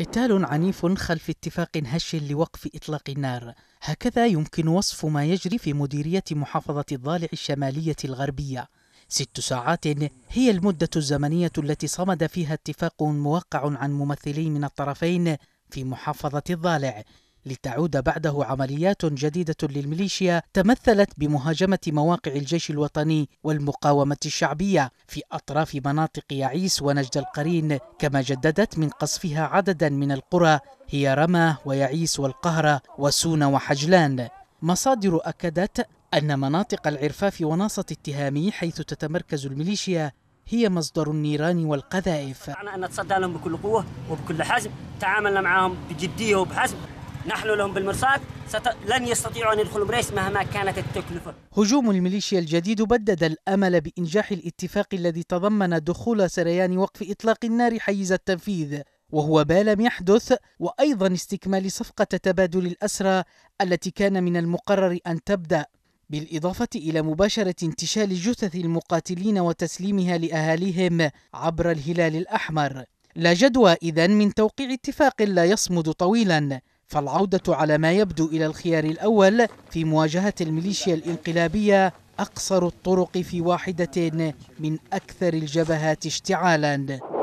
قتال عنيف خلف اتفاق هش لوقف إطلاق النار هكذا يمكن وصف ما يجري في مديرية محافظة الضالع الشمالية الغربية ست ساعات هي المدة الزمنية التي صمد فيها اتفاق موقع عن ممثلين من الطرفين في محافظة الضالع لتعود بعده عمليات جديدة للميليشيا تمثلت بمهاجمة مواقع الجيش الوطني والمقاومة الشعبية في أطراف مناطق يعيس ونجد القرين كما جددت من قصفها عددا من القرى هي رمى ويعيس والقهرة وسون وحجلان مصادر أكدت أن مناطق العرفاف وناصة التهامي حيث تتمركز الميليشيا هي مصدر النيران والقذائف. أن نتصدى لهم بكل قوة وبكل حزم، تعاملنا معهم بجدية وبحزم، نحن لهم بالمرصاد ست... لن يستطيعوا أن يدخلوا بريس مهما كانت التكلفة هجوم الميليشيا الجديد بدد الأمل بإنجاح الاتفاق الذي تضمن دخول سريان وقف إطلاق النار حيز التنفيذ وهو ما لم يحدث وأيضا استكمال صفقة تبادل الأسرى التي كان من المقرر أن تبدأ بالإضافة إلى مباشرة انتشال جثث المقاتلين وتسليمها لأهاليهم عبر الهلال الأحمر لا جدوى إذن من توقيع اتفاق لا يصمد طويلا فالعودة على ما يبدو إلى الخيار الأول في مواجهة الميليشيا الإنقلابية أقصر الطرق في واحدة من أكثر الجبهات اشتعالاً